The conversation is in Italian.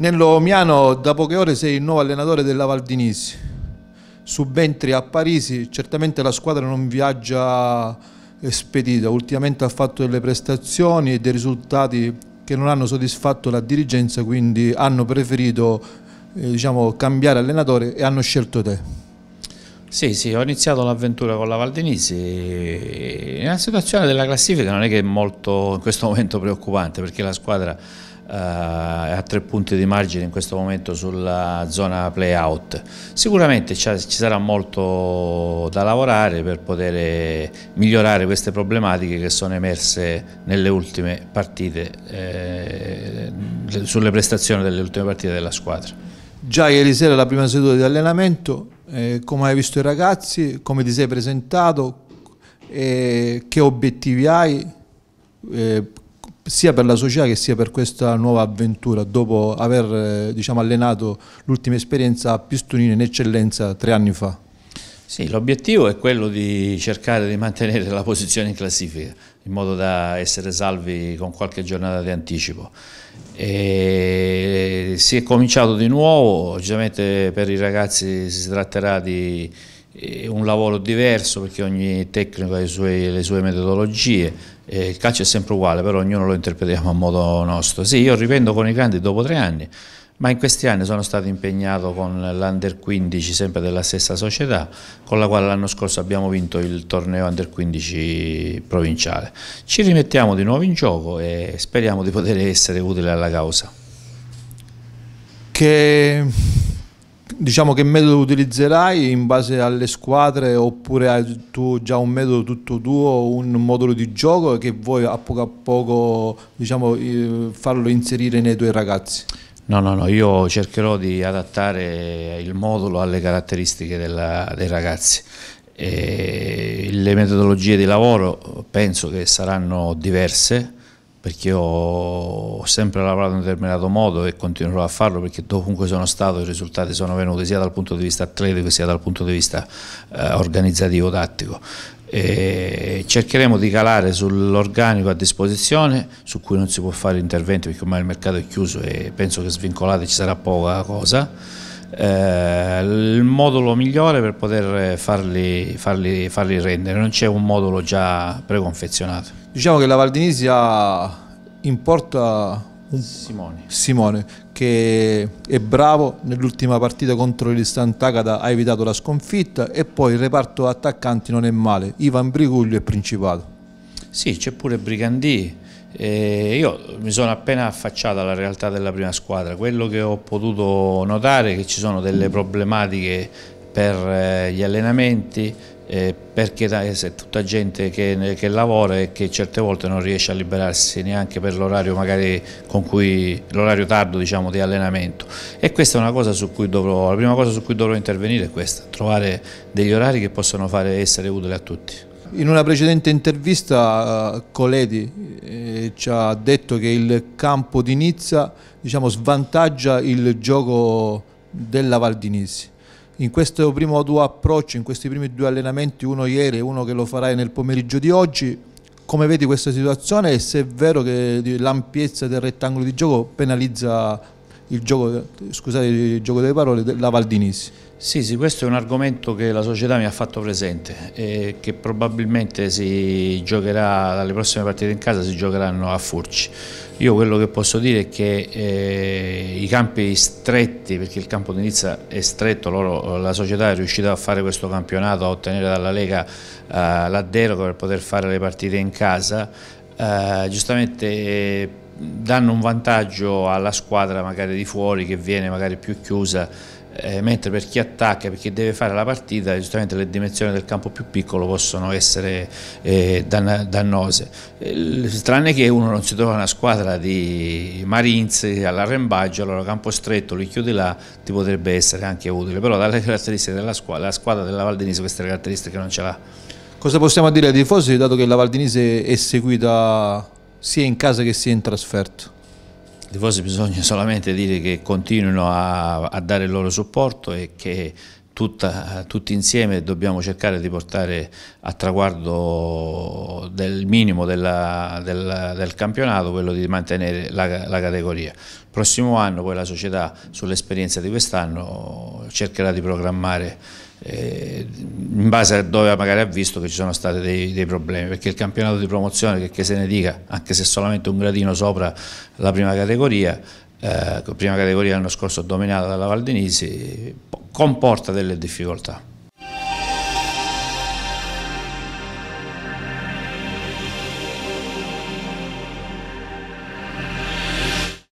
Nello Miano da poche ore sei il nuovo allenatore della Valdinisi. Subentri a Parisi, certamente la squadra non viaggia spedita, ultimamente ha fatto delle prestazioni e dei risultati che non hanno soddisfatto la dirigenza, quindi hanno preferito eh, diciamo, cambiare allenatore e hanno scelto te. Sì, sì, ho iniziato l'avventura con la Valdinisi. La situazione della classifica non è che è molto in questo momento preoccupante perché la squadra eh, a tre punti di margine in questo momento sulla zona playout. Sicuramente ci sarà molto da lavorare per poter eh, migliorare queste problematiche che sono emerse nelle ultime partite, eh, sulle prestazioni delle ultime partite della squadra. Già ieri sera la prima seduta di allenamento, eh, come hai visto i ragazzi, come ti sei presentato, eh, che obiettivi hai? Eh, sia per la società che sia per questa nuova avventura dopo aver eh, diciamo, allenato l'ultima esperienza a Pistonino in eccellenza tre anni fa? Sì, l'obiettivo è quello di cercare di mantenere la posizione in classifica in modo da essere salvi con qualche giornata di anticipo. E si è cominciato di nuovo, ovviamente per i ragazzi si tratterà di eh, un lavoro diverso perché ogni tecnico ha le sue, le sue metodologie, eh, il calcio è sempre uguale, però ognuno lo interpretiamo a modo nostro. Sì, io rivendo con i grandi dopo tre anni, ma in questi anni sono stato impegnato con l'Under 15 sempre della stessa società con la quale l'anno scorso abbiamo vinto il torneo Under 15 provinciale. Ci rimettiamo di nuovo in gioco e speriamo di poter essere utile alla causa. Che diciamo che metodo utilizzerai in base alle squadre oppure hai tu già un metodo tutto tuo, un modulo di gioco che vuoi a poco a poco diciamo, farlo inserire nei tuoi ragazzi? No, no, no, io cercherò di adattare il modulo alle caratteristiche della, dei ragazzi. E le metodologie di lavoro penso che saranno diverse, perché ho sempre lavorato in un determinato modo e continuerò a farlo perché dovunque sono stato i risultati sono venuti sia dal punto di vista atletico sia dal punto di vista eh, organizzativo tattico. E cercheremo di calare sull'organico a disposizione su cui non si può fare interventi perché ormai il mercato è chiuso e penso che svincolate ci sarà poca cosa. Eh, il modulo migliore per poter farli, farli, farli rendere, non c'è un modulo già preconfezionato. Diciamo che la Valdinisia importa un Simone. Simone che è bravo nell'ultima partita contro l'Istantagata ha evitato la sconfitta e poi il reparto attaccanti non è male Ivan Briguglio e Principato sì c'è pure Brigandì eh, io mi sono appena affacciato alla realtà della prima squadra quello che ho potuto notare è che ci sono delle problematiche per eh, gli allenamenti, eh, perché è eh, tutta gente che, che, lavora e che certe volte non riesce a liberarsi neanche per l'orario magari con cui l'orario tardo diciamo, di allenamento e questa è una cosa su cui dovrò la prima cosa su cui dovrò intervenire è questa trovare degli orari che possano fare essere utili a tutti in una precedente intervista Coledi eh, ci ha detto che il campo di Nizza diciamo, svantaggia il gioco della Val di Nizza in questo primo tuo approccio, in questi primi due allenamenti, uno ieri e uno che lo farai nel pomeriggio di oggi, come vedi questa situazione e se è vero che l'ampiezza del rettangolo di gioco penalizza il gioco, scusate il gioco delle parole, della Valdinisi. Sì, sì, questo è un argomento che la società mi ha fatto presente e che probabilmente si giocherà, dalle prossime partite in casa si giocheranno a Furci. Io quello che posso dire è che eh, i campi stretti, perché il campo di Nizza è stretto, loro, la società è riuscita a fare questo campionato, a ottenere dalla Lega eh, la deroga per poter fare le partite in casa, eh, giustamente danno un vantaggio alla squadra magari di fuori che viene magari più chiusa eh, mentre per chi attacca, per chi deve fare la partita, giustamente le dimensioni del campo più piccolo possono essere eh, dannose. Eh, tranne che uno non si trova una squadra di Marines all'arrembaggio, allora campo stretto, li chiudi là, ti potrebbe essere anche utile, però dalle caratteristiche della squadra, la squadra della Valdenise queste caratteristiche non ce l'ha. Cosa possiamo dire ai tifosi, dato che la Valdenise è seguita sia in casa che sia in trasferto? Di voi bisogna solamente dire che continuino a, a dare il loro supporto e che tutta, tutti insieme dobbiamo cercare di portare a traguardo del minimo della, della, del campionato quello di mantenere la, la categoria. Il prossimo anno poi la società sull'esperienza di quest'anno cercherà di programmare eh, in base a dove magari ha visto che ci sono stati dei, dei problemi, perché il campionato di promozione, che, che se ne dica, anche se solamente un gradino sopra la prima categoria, eh, prima categoria l'anno scorso dominata dalla Valdenisi, comporta delle difficoltà.